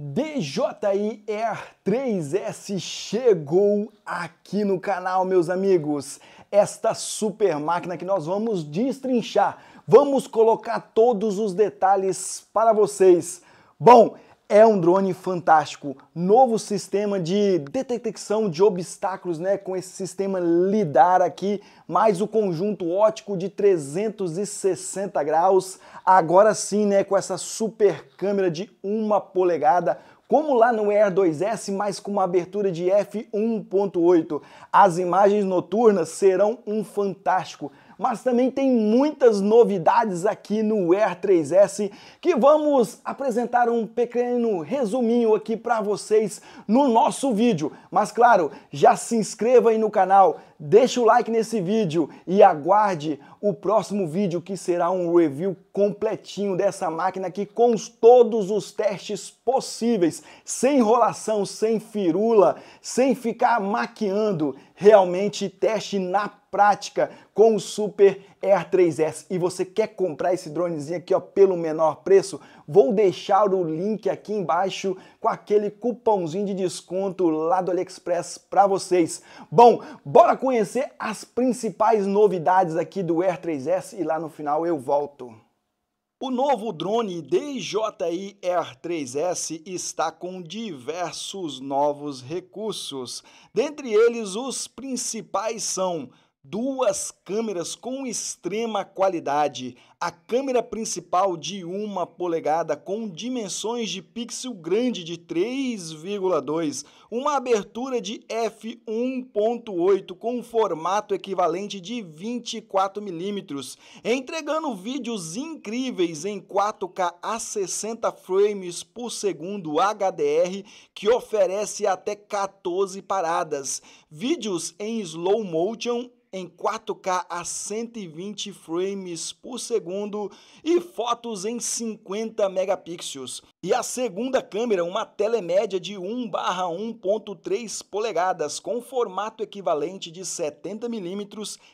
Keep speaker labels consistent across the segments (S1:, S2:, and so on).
S1: DJI Air 3S chegou aqui no canal, meus amigos. Esta super máquina que nós vamos destrinchar. Vamos colocar todos os detalhes para vocês. Bom, é um drone fantástico. Novo sistema de detecção de obstáculos, né? Com esse sistema LIDAR aqui, mais o conjunto ótico de 360 graus. Agora sim, né? Com essa super câmera de uma polegada, como lá no Air 2S, mas com uma abertura de f1.8. As imagens noturnas serão um fantástico mas também tem muitas novidades aqui no Air 3S que vamos apresentar um pequeno resuminho aqui para vocês no nosso vídeo. Mas claro, já se inscreva aí no canal, deixa o like nesse vídeo e aguarde o próximo vídeo que será um review completinho dessa máquina aqui com todos os testes possíveis, sem enrolação, sem firula, sem ficar maquiando realmente teste na prática com o Super Air 3S e você quer comprar esse dronezinho aqui ó, pelo menor preço, vou deixar o link aqui embaixo com aquele cupomzinho de desconto lá do AliExpress para vocês. Bom, bora conhecer as principais novidades aqui do Air 3S e lá no final eu volto. O novo drone DJI Air 3S está com diversos novos recursos. Dentre eles, os principais são duas câmeras com extrema qualidade. A câmera principal de uma polegada com dimensões de pixel grande de 3,2, uma abertura de f1.8 com formato equivalente de 24 milímetros, entregando vídeos incríveis em 4K a 60 frames por segundo HDR que oferece até 14 paradas, vídeos em slow motion em 4K a 120 frames por segundo e fotos em 50 megapixels. E a segunda câmera, uma telemédia de 1 barra 1.3 polegadas com formato equivalente de 70 mm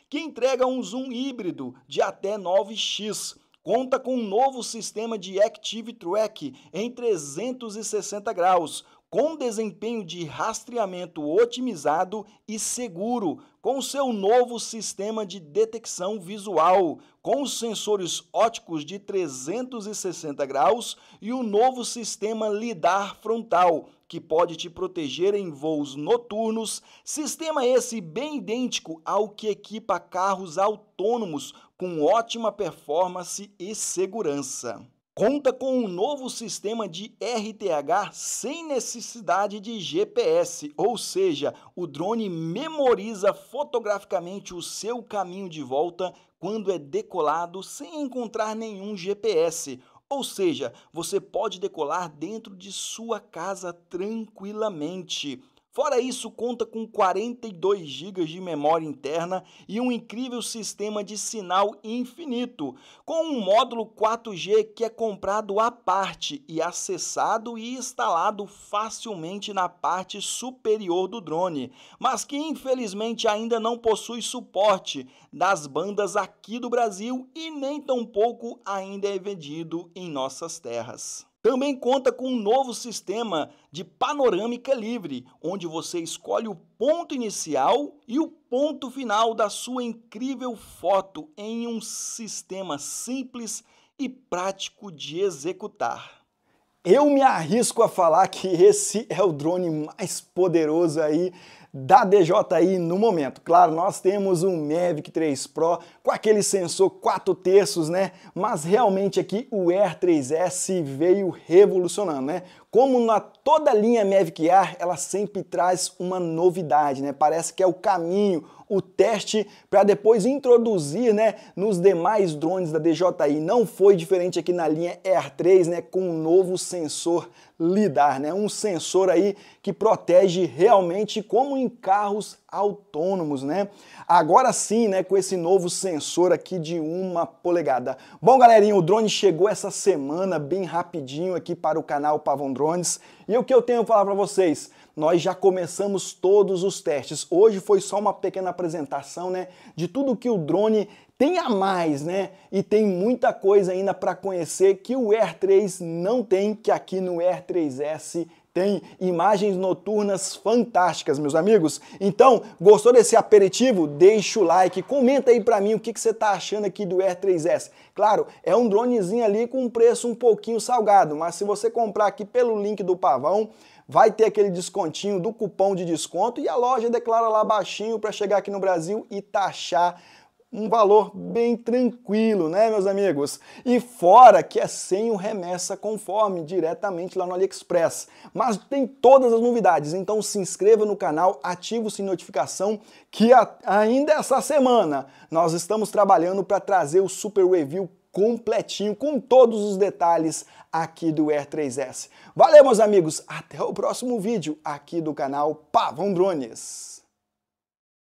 S1: que entrega um zoom híbrido de até 9x conta com um novo sistema de Active Track em 360 graus, com desempenho de rastreamento otimizado e seguro, com seu novo sistema de detecção visual, com sensores óticos de 360 graus e o novo sistema lidar frontal, que pode te proteger em voos noturnos. Sistema esse bem idêntico ao que equipa carros autônomos com ótima performance e segurança conta com um novo sistema de RTH sem necessidade de GPS, ou seja, o drone memoriza fotograficamente o seu caminho de volta quando é decolado sem encontrar nenhum GPS. Ou seja, você pode decolar dentro de sua casa tranquilamente. Fora isso, conta com 42 GB de memória interna e um incrível sistema de sinal infinito, com um módulo 4G que é comprado à parte e acessado e instalado facilmente na parte superior do drone, mas que infelizmente ainda não possui suporte das bandas aqui do Brasil e nem tampouco ainda é vendido em nossas terras. Também conta com um novo sistema de panorâmica livre, onde você escolhe o ponto inicial e o ponto final da sua incrível foto em um sistema simples e prático de executar. Eu me arrisco a falar que esse é o drone mais poderoso aí da DJI no momento. Claro, nós temos um Mavic 3 Pro com aquele sensor 4 terços, né? Mas realmente aqui o Air 3S veio revolucionando, né? Como na toda linha Mavic Air, ela sempre traz uma novidade, né? Parece que é o caminho, o teste para depois introduzir, né, nos demais drones da DJI. Não foi diferente aqui na linha Air 3, né, com um novo sensor lidar, né? Um sensor aí que protege realmente como em carros autônomos, né? Agora sim, né, com esse novo sensor aqui de uma polegada. Bom, galerinha, o drone chegou essa semana bem rapidinho aqui para o canal Pavão Drones. E o que eu tenho para falar para vocês? Nós já começamos todos os testes. Hoje foi só uma pequena apresentação, né, de tudo que o drone tem a mais, né? E tem muita coisa ainda para conhecer que o Air 3 não tem, que aqui no Air 3S tem imagens noturnas fantásticas, meus amigos. Então, gostou desse aperitivo? Deixa o like, comenta aí para mim o que, que você está achando aqui do R3S. Claro, é um dronezinho ali com um preço um pouquinho salgado, mas se você comprar aqui pelo link do Pavão, vai ter aquele descontinho do cupom de desconto e a loja declara lá baixinho para chegar aqui no Brasil e taxar um valor bem tranquilo, né, meus amigos? E fora que é sem o remessa conforme diretamente lá no AliExpress. Mas tem todas as novidades, então se inscreva no canal, ative o sininho de notificação que ainda essa semana nós estamos trabalhando para trazer o super review completinho com todos os detalhes aqui do Air 3S. Valeu, meus amigos, até o próximo vídeo aqui do canal Pavão Drones.